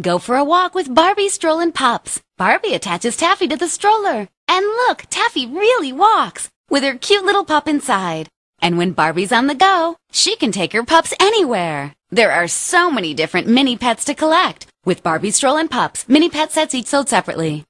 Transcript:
Go for a walk with Barbie Strolling Pups. Barbie attaches Taffy to the stroller. And look, Taffy really walks with her cute little pup inside. And when Barbie's on the go, she can take her pups anywhere. There are so many different mini pets to collect. With Barbie Strolling Pups, mini pet sets each sold separately.